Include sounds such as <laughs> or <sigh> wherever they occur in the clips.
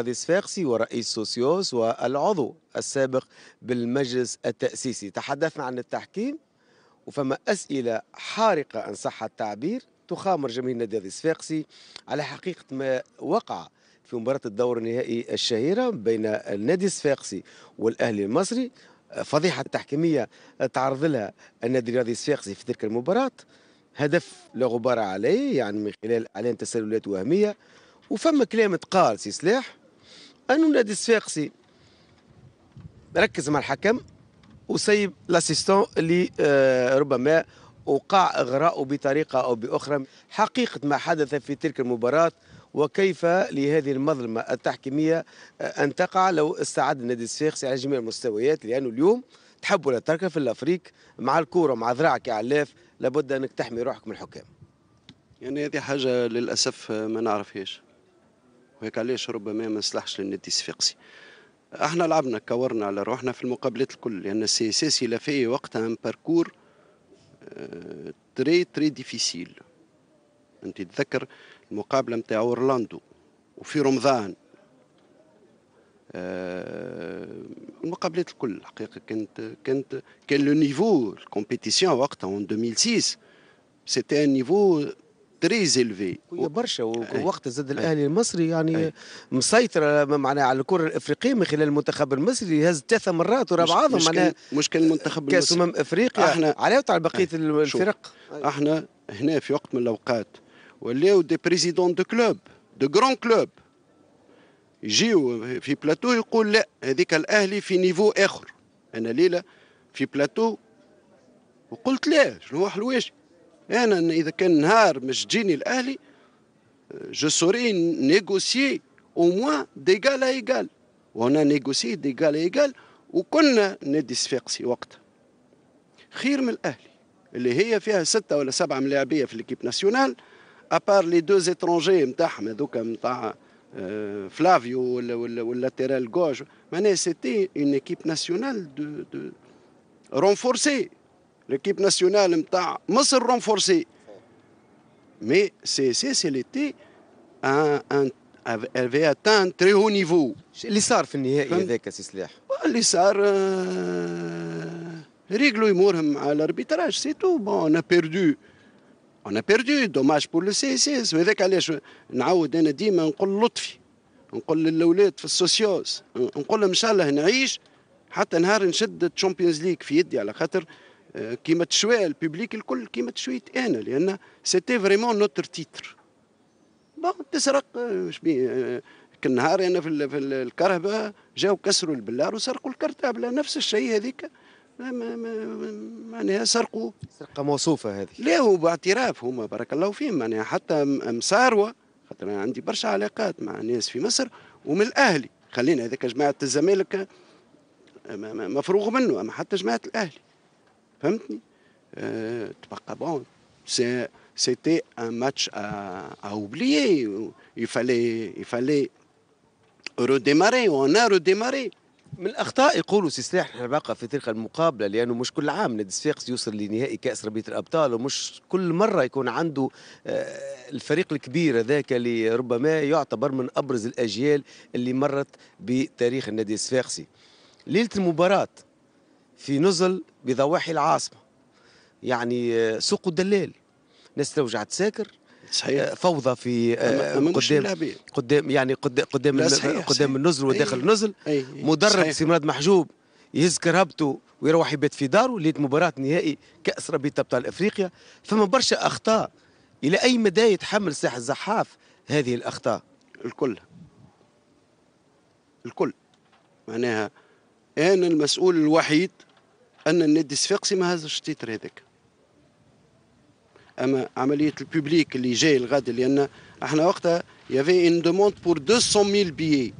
هذه الصفاقسي ورئيس سوسيوس والعضو السابق بالمجلس التأسيسي تحدثنا عن التحكيم وفما أسئلة حارقة أن صح التعبير تخامر جماهير نادي هذه الصفاقسي على حقيقة ما وقع في مباراة الدور النهائي الشهيرة بين النادي الصفاقسي والأهلي المصري فضيحة تحكيمية تعرض لها النادي الرياضي الصفاقسي في تلك المباراة هدف لا غبار عليه يعني من خلال اعلان تسللات وهميه وفما كلام تقال سي سلاح انه النادي الصفاقسي ركز مع الحكم وسيب لاسيستون اللي آه، ربما وقع اغراءه بطريقه او باخرى حقيقه ما حدث في تلك المباراه وكيف لهذه المظلمه التحكيميه آه، ان تقع لو استعد النادي الصفاقسي على جميع المستويات لانه اليوم تحب ولا تركب في الافريق مع الكوره مع ذراعك يا علاف لابد انك تحمي روحك من الحكام يعني هذه حاجه للاسف ما نعرفهاش وهيك علاش ربما ما يصلحش للنادي الصفاقسي احنا لعبنا كورنا على روحنا في المقابلات الكل لان يعني السي اس اس لافي وقتها ان باركور تري تري ديفيسيل انت تذكر المقابله نتاع اورلاندو وفي رمضان آه، المقابلات الكل الحقيقه كانت كانت كان لو نيفو الكومبيتيسيون وقتها اون 2006 سيتي ان نيفو تريزيلفي برشا ووقت زاد الاهلي المصري يعني أي. مسيطر معناها على الكره الافريقيه من خلال المنتخب المصري هز ثلاث مرات ورا بعضهم مش معناها مشكل المنتخب كاس امم افريقيا احنا على وتعال بقيه الفرق احنا هنا في وقت من الاوقات ولاو دي بريزيدون دو كلوب دو جرون كلوب يجيو في بلاتو يقول لا هذيك الاهلي في نيفو اخر انا ليله في بلاتو وقلت لا شنو هو حلواش انا اذا كان نهار مش تجيني الاهلي جو سوري نيغوسيي او موان ديغال ايغال وهنا نيغوسي ديغال ايغال وكنا نادي الصفاقسي وقتها خير من الاهلي اللي هي فيها ستة ولا سبعة من لاعبية في ليكيب ناسيونال ابار لي دو زيترونجي نتاعهم هذوكا نتاع فلافيو ولا ولا واللاتيرال جوج معناها سيتي اون ايكيب ناسيونال دو دو رونفورسي ليكيب ناسيونال نتاع مصر رونفورسي مي سي سي سي ليتي ان ان افي اتان تري هو نيفو اللي صار في النهائي هذاك سي سلاح اللي صار ريغلو يمورهم مع الاربيتراج سي تو بون انا بيردو انا بيردو دوماج بور لو سي اس اس علاش نعاود انا ديما نقول لطفي نقول للاولاد في السوسيوس نقول لهم ان شاء الله نعيش حتى نهار نشد تشامبيونز ليغ في يدي على خاطر كيما تشوي الببليك الكل كيما تشويت انا لان سيتي فريمون نوتر تيتر بون تسرق شبيه كالنهار انا في, في الكرهبه جاو كسروا البلار وسرقوا الكرتابله نفس الشيء هذيك معناها سرقوا سرقه موصوفه هذه لا هو باعتراف هما بارك الله فيهم معناها حتى مساروه خاطر انا عندي برشا علاقات مع ناس في مصر ومن الاهلي خلينا هذاك جماعه الزمالك مفروغ منه اما حتى جماعه الاهلي فهمتني أه تبقى بون سي سيتي ان ماتش ا اوبليي يفالي يفالي روديماري وانا روديماري من الاخطاء يقولوا سي سلاح الحماقه في تلك المقابله لانه مش كل عام نادي الصفاقس يوصل لنهائي كاس ربيع الابطال ومش كل مره يكون عنده آه، الفريق الكبير هذاك اللي ربما يعتبر من ابرز الاجيال اللي مرت بتاريخ النادي الصفاقسي ليله المباراه في نزل بضواحي العاصمه يعني آه، سوق الدلال ناس توجعت ساكر صحيح آه، فوضى في آه، قدام قدام يعني قدام قدام النزل وداخل النزل مدرب سي مراد محجوب يهز كرهبته ويروح يبات في داره ليت مباراة نهائي كأس ربيط أبطال أفريقيا فما برشا أخطاء إلى أي مدى يتحمل ساح الزحاف هذه الأخطاء الكل الكل معناها أنا المسؤول الوحيد ان الندس فاقسي ما هزش التيتر هذاك اما عمليه الببليك اللي جاي الغد لان احنا وقتها يافي ان دوموند بور 200000 بيي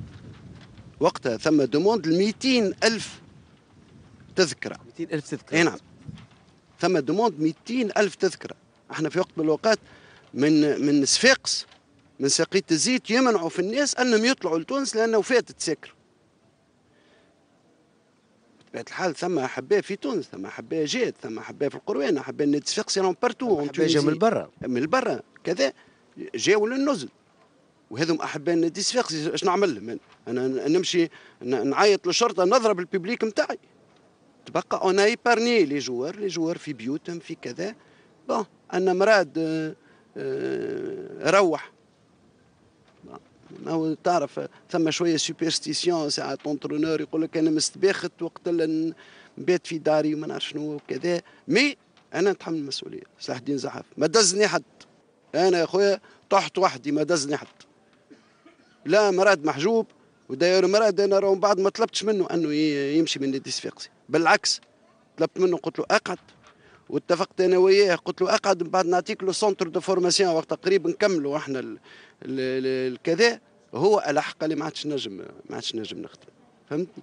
وقتها ثم دوموند ل 200000 تذكره 200000 تذكره اي نعم ثم دوموند 200000 تذكره احنا في وقت من الاوقات من من صفاقس من ساقية الزيت يمنعوا في الناس انهم يطلعوا لتونس لانه فاتت سكره بطبيعه الحال ثم حبايه في تونس ثم حبايه جات ثم حبايه في القروانه حباه نتسفق سيرون بارتو حباه من برا من برا كذا جاوا للنزل وهذم احباء النادي الصفاقس اش نعمل لهم انا نمشي نعيط للشرطه نضرب الببليك نتاعي تبقى اون ايبارني لي جوار لي جوار في بيوتهم في كذا بون انا مراد آه، آه، روح ما هو تعرف ثم شويه سوبرستيسيون ساعات اونترونور يقول لك انا مستباخت وقت اللي نبات في داري وما نعرف شنو وكذا مي انا نتحمل المسؤوليه صلاح الدين زحف ما دزني حد انا يا خويا طحت وحدي ما دزني حد لا مراد محجوب وداير مراد انا راهو بعد ما طلبتش منه انه يمشي من ديسفيقسي بالعكس طلبت منه قلت له اقعد واتفقت انا وياه قلت له اقعد من بعد نعطيك لو سونتر دو فورماسيون وقت قريب نكملوا احنا الكذا هو الحق اللي ما عادش نجم ما عادش نجم نخدم فهمتني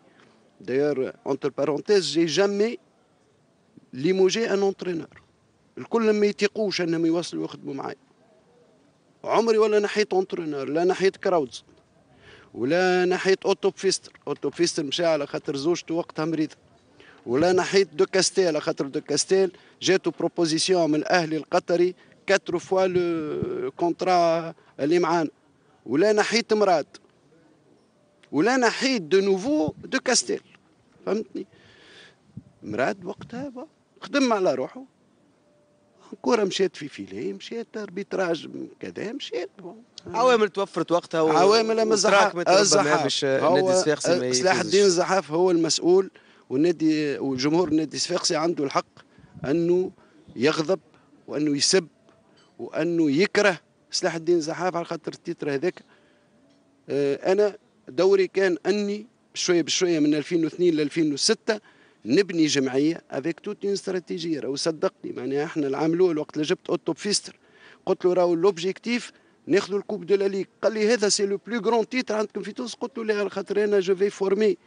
داير اونتر بارونتيز جي جامي ليموجي ان اونترينور الكل ما يتيقوش انهم يواصلوا يخدموا معايا عمري ولا نحيت اونترينور لا نحيت كراودز ولا نحيت اوتو فيستر اوتو فيستر مشى على خاطر زوجته وقتها مريضه ولا نحيت دو كاستيل على خاطر دو كاستيل جاتو بروبوزيسيون من الاهلي القطري كاتر فوا لو كونترا اللي معانا ولا نحيت مراد ولا نحيت دو نوفو دو كاستيل فهمتني مراد وقتها خدم على روحه الكرة مشات في فيلي مشات اربيتراج كذا مشات عوامل توفرت وقتها و... عوامل اما الزحاف الزحاف سلاح الدين الزحاف هو المسؤول والنادي وجمهور النادي الصفاقسي عنده الحق انه يغضب وانه يسب وانه يكره سلاح الدين زحاف على خاطر التيتر هذاك آه، انا دوري كان اني بشويه بشويه من 2002 ل 2006 نبني جمعيه افيك توت استراتيجيه راهو صدقني معناها احنا العام الاول وقت اللي جبت اوتوب فيستر قلت له راهو لوبجيكتيف ناخذوا الكوب دو لا ليغ قال لي هذا سي لو بلو غران تيتر عندكم في تونس قلت له لا على خاطر انا جو في فورمي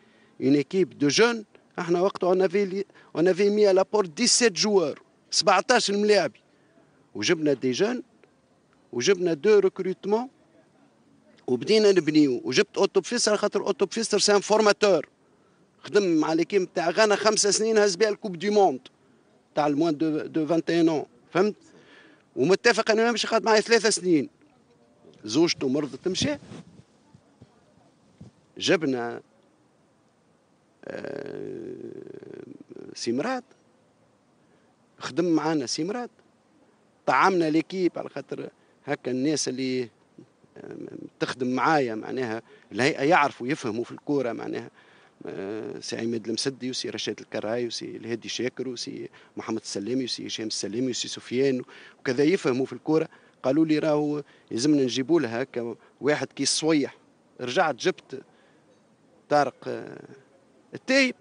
اون ايكيب دو جون احنا وقتها اون افي اون افي مي لابور 17 جوار 17 ملاعبي وجبنا دي جون وجبنا دو ريكروتمون وبدينا نبنيو وجبت اوتو بفيسر خاطر اوتو بفيسر سان فورماتور خدم مع ليكيب تاع غانا خمس سنين هز بها الكوب دي موند تاع الموان دو, دو 21 اون فهمت ومتفق انا باش خاطر معايا ثلاث سنين زوجته مرضت تمشي جبنا سيمرات آه، سي مراد خدم معانا سي مراد طعمنا ليكيب على خاطر هكا الناس اللي تخدم معايا معناها الهيئه يعرفوا يفهموا في الكوره معناها آه، سي عماد المسدي وسي رشاد الكراي وسي الهادي شاكر وسي محمد السلامي وسي هشام السلامي وسي سفيان وكذا يفهموا في الكوره قالوا لي راهو يلزمنا نجيبوا لها هكا واحد كي الصويح رجعت جبت طارق آه، التايب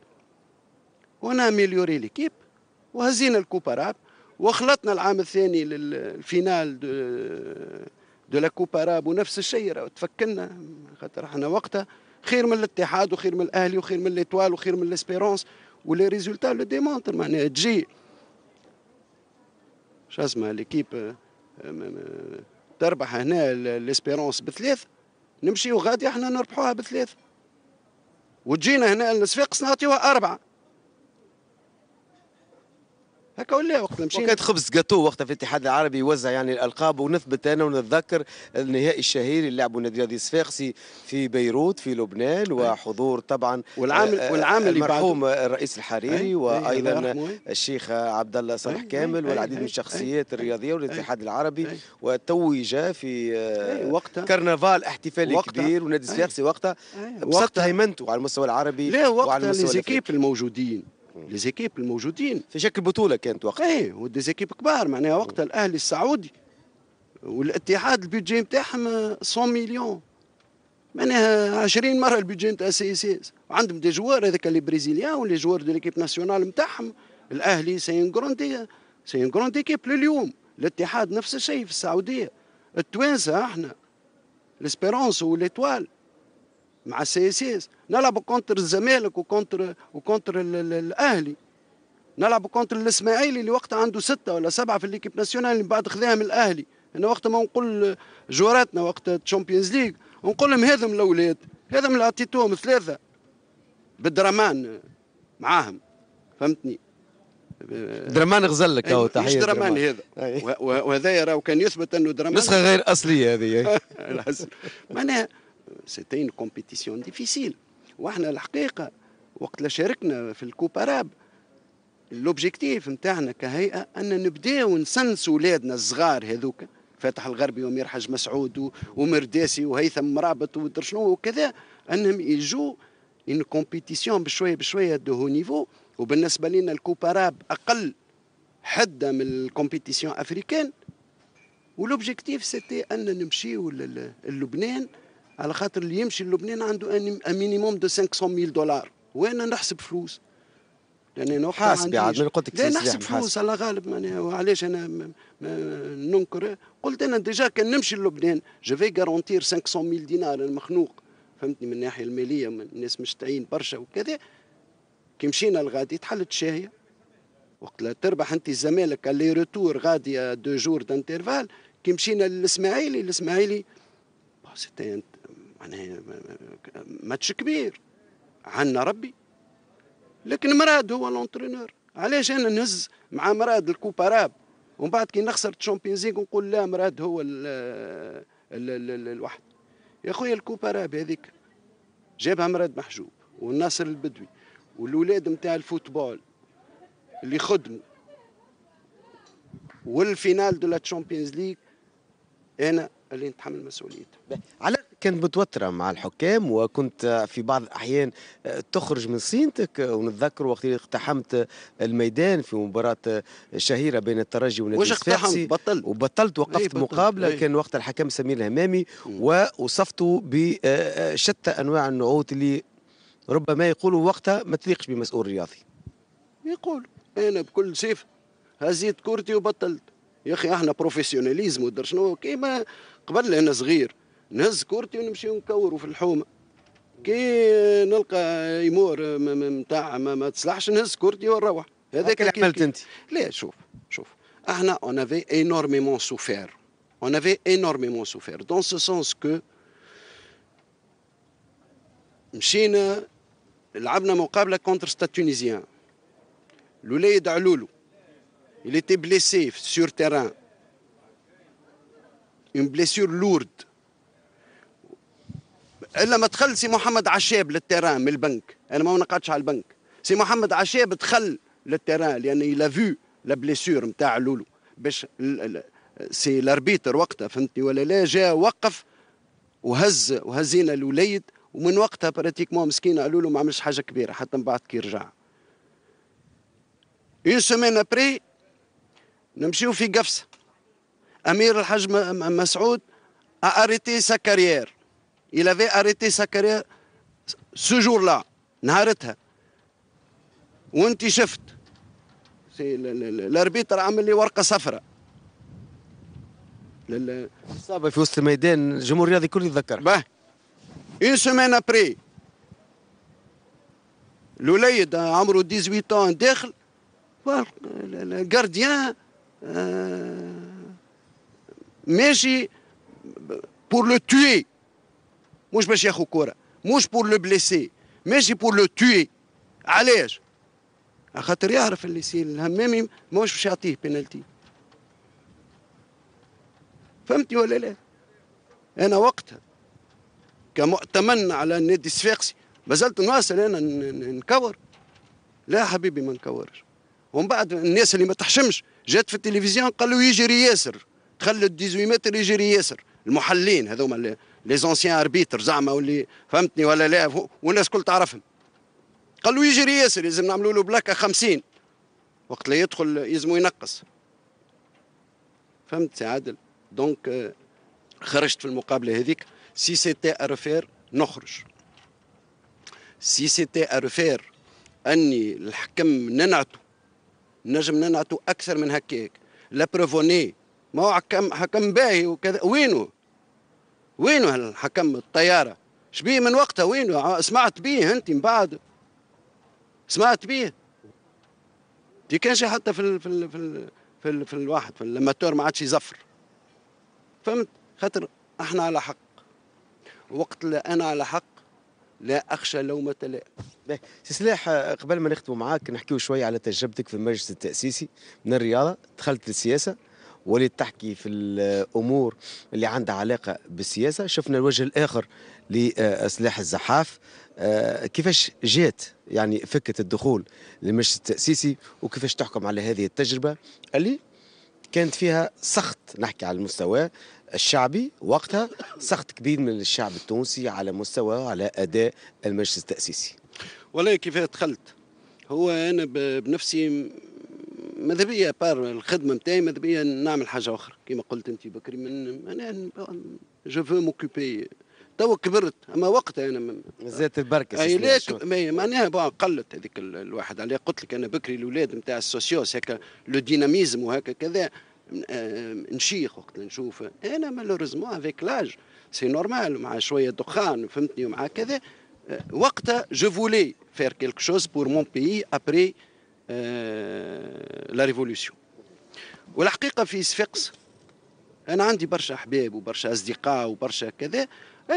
وانا ميليوري ليكيب وهزينا الكوب وخلطنا العام الثاني للفينال دو دو لا كوب اراب ونفس الشيء تفكلنا خاطر احنا وقتها خير من الاتحاد وخير من الاهلي وخير من ليتوال وخير من ليسبيرونس ولي ريزولتا لو ديمونتر معناها تجي شو اسمها ليكيب آه، آه، تربح هنا ليسبيرونس بثلاث نمشيو غادي احنا نربحوها بثلاث وتجينا هنا الصفاقس نعطيوها اربعه هكا ولا وقت مشينا وكانت خبز جاتو وقتها في الاتحاد العربي يوزع يعني الالقاب ونثبت انا ونتذكر النهائي الشهير اللي لعبوا نادي رياضي الصفاقسي في بيروت في لبنان وحضور طبعا والعام آه، والعام اللي المرحوم الرئيس الحريري وايضا الشيخ عبد الله صالح كامل والعديد من الشخصيات الرياضيه والاتحاد العربي وتوج في آه، وقتها كرنفال احتفالي وقتها كبير ونادي الصفاقسي وقتها بسط هيمنته على المستوى العربي وعلى المستوى الموجودين ليزيكيب الموجودين في شكل بطوله كانت وقتها ايه وديزيكيب كبار معناها وقتها الاهلي السعودي والاتحاد البيدجي نتاعهم 100 مليون معناها 20 مره البيدجي نتاع سي اس اس وعندهم دي جوار هذاك لي بريزيليان ولي جوار دو ليكيب ناسيونال نتاعهم الاهلي سي ان كروند سي ان كروند ايكيب لليوم الاتحاد نفس الشيء في السعوديه التوانسه احنا ليسبيرونس والاتوال مع السي اس اس نلعبوا كونتر الزمالك وكونتر وكونتر الاهلي نلعبوا كونتر الاسماعيلي اللي وقتها عنده سته ولا سبعه في الليكيب ناسيونال اللي بعد خذاها من الاهلي انا وقتها ما نقول جوراتنا وقت تشامبيونز ليغ نقول لهم هذم الاولاد هذم اللي عطيتوهم ثلاثه بالدرمان معاهم فهمتني درمان غزل لك او تحيه درمان, درمان هذا وهذا راهو كان يثبت انه درمان نسخه غير اصليه هذه <laughs> معناها سيتي une ديفيسيل واحنا الحقيقه وقت اللي شاركنا في الكوب اراب لوبجيكتيف نتاعنا كهيئه ان نبداو نسنسوا ولادنا الصغار هذوك فتح الغربي وامير حج مسعود ومرداسي وهيثم مرابط ودر شنو وكذا انهم يجوا ان كومبيتيسيون بشويه بشويه دو هو نيفو وبالنسبه لنا الكوب اراب اقل حده من الكومبيتيسيون افريكان ولوبجيكتيف سيتي ان نمشيو للبنان على خاطر اللي يمشي للبنان عنده ان مينيموم دو 500 دولار وانا نحسب فلوس لان انا حاسب عاد يعني، من قلت لك نحسب يعني، فلوس على غالب معناها وعلاش انا م... م... ننكر قلت انا ديجا كان نمشي للبنان جو في غارونتير 500 دينار المخنوق فهمتني من الناحيه الماليه من الناس مشتعين برشا وكذا كي مشينا لغادي تحلت شاهيه وقت لا تربح انت الزمالك اللي روتور غادي دو جور دانترفال كي مشينا للاسماعيلي الاسماعيلي سيتي ان يعني ماتش كبير عنا ربي لكن مراد هو لونترينور علاش انا نهز مع مراد الكوب اراب ومن بعد كي نخسر الشامبيونز ليغ نقول لا مراد هو ال الواحد يا خويا الكوب اراب هذيك جابها مراد محجوب والناصر البدوي والولاد نتاع الفوتبول اللي خدموا والفينال دو لا تشامبيونز ليغ انا اللي نتحمل مسؤوليته على كانت متوتره مع الحكام وكنت في بعض الاحيان آه، تخرج من صينتك آه، ونتذكر وقت اللي اقتحمت آه، الميدان في مباراه شهيره بين الترجي والنادي الصفاقسي بطلت وبطلت وقفت ايه مقابله ايه. كان وقت الحكم سمير الهمامي ووصفته بشتى انواع النعوت اللي ربما يقولوا وقتها ما تليقش بمسؤول رياضي يقول انا بكل سيف هزيت كورتي وبطلت يا اخي احنا بروفيسيوناليزم ودر شنو كيما قبل انا صغير نهز كورتي ونمشيو نكوروا في الحومه كي نلقى يمور نتاع ما, ما تصلحش نهز كورتي ونروح هذاك اللي عملت انت لا شوف شوف احنا اون افي انورميمون سوفير اون افي انورميمون سوفير دون سو سونس كو مشينا لعبنا مقابله كونتر ستا تونيزيان الولايد علولو il بليسي blessé سور تيران اون بليسور لورد الا ما دخل سي محمد عشاب للتيران من البنك انا ما نقدش على البنك سي محمد عشاب دخل للتيران لان لا فيو لا بليسور نتاع لولو باش سي لاربيتر وقتها فهمتني ولا لا جا وقف وهز وهزينا الوليد ومن وقتها براتيكمون مسكين قالوا له ما عملش حاجه كبيره حتى من بعد كي رجع اون سومين ابري نمشيو في قفصه امير الحاج مسعود اريتي سا كارير il avait arrêté sa carrière ce jour-là, une وانت شفت الاربيتر a لي ورقه le الاصابه في وسط الميدان الجمهور الرياضي كله يتذكر باه اون سومين ابري الوليد 18 ans le gardien ماشي pour le tuer. مش باش ياخذ كره مش بور لو بليسي ماشي بور لو توي علاش خاطر يعرف اللي يصير الهمامي ماهوش باش يعطيه بينالتي فهمتني ولا لا انا وقتها كمؤتمن على النادي الصفاقسي ما زلت نواصل انا نكور لا حبيبي ما نكورش ومن بعد الناس اللي ما تحشمش جات في التلفزيون قالوا يجري ياسر تخلى ال 18 متر يجري ياسر المحلين هذوما لي زونسيان اربيتر زعما واللي فهمتني ولا لا والناس الكل تعرفهم قال له يجري ياسر لازم نعملوا له بلاكه 50 وقت اللي يدخل يلزمو ينقص فهمت عادل دونك euh، خرجت في المقابله هذيك سي سيتي ارفير نخرج سي سيتي ارفير اني الحكم ننعتو نجم ننعتو اكثر من هكاك لا بروفوني ما هو حكم حكم باهي وكذا وينه؟ وينه الحكم الطياره؟ شبيه من وقتها وينه؟ سمعت بيه انت من بعد سمعت بيه دي كان شي حتى في ال في ال في ال في, ال في الواحد في الماتور ما عادش يزفر فهمت خاطر احنا على حق وقت لا انا على حق لا اخشى لومه لا سي سلاح قبل ما نختم معاك نحكيو شويه على تجربتك في المجلس التاسيسي من الرياضه دخلت للسياسه واللي تحكي في الامور اللي عندها علاقه بالسياسه شفنا الوجه الاخر لسلاح الزحاف آه، كيفاش جات يعني فكره الدخول للمجلس التاسيسي وكيفاش تحكم على هذه التجربه اللي كانت فيها سخط نحكي على المستوى الشعبي وقتها سخط كبير من الشعب التونسي على مستوى على اداء المجلس التاسيسي والله كيف دخلت هو انا بنفسي ماذا بيا بار الخدمه نتاعي ماذا بيا نعمل حاجه اخرى كما قلت انت بكري من انا جو فو موكوبي تو كبرت اما وقتها انا زادت البركه اي ليك معناها قلت هذيك الواحد عليه قلت لك انا بكري الاولاد نتاع السوسيوس هكا لو ديناميزم وهكا كذا آه، نشيخ وقت نشوف انا مالوريزمون افيك لاج سي نورمال مع شويه دخان فهمتني ومع كذا آه، وقتها جو فولي فير كيلك شوز بور مون بيي ابري آه، لا ريفولوسيون والحقيقه في صفاقس انا عندي برشا احباب وبرشا اصدقاء وبرشا كذا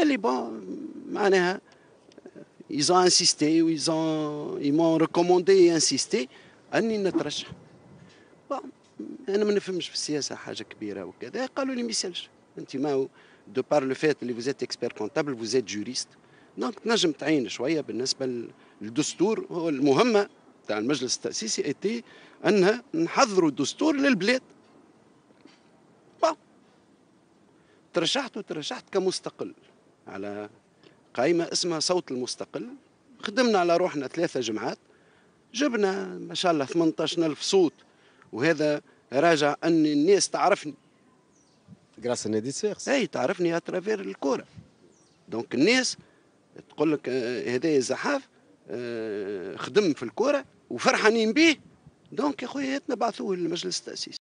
اللي بون معناها إيزو انسيستي ويزو إيمون ريكوموندي انسيستي اني نترشح انا ما نفهمش في السياسه حاجه كبيره وكذا قالوا لي ما يسالش انت ما دو بار لو فات اللي فوزيت اكسبير كونتابل فوزيت جوريست دونك تنجم تعين شويه بالنسبه للدستور هو المهمه تاع المجلس التأسيسي أتي أنها نحضروا الدستور للبلاد ترشحت وترشحت كمستقل على قائمة اسمها صوت المستقل خدمنا على روحنا ثلاثة جمعات جبنا ما شاء الله 18 ألف صوت وهذا راجع أن الناس تعرفني غراس النادي سيرس اي تعرفني اترافير الكوره دونك الناس تقول لك آه، هذايا الزحاف آه، خدم في الكوره وفرحانين به دونك يا خويا نبعثوه للمجلس التاسيسي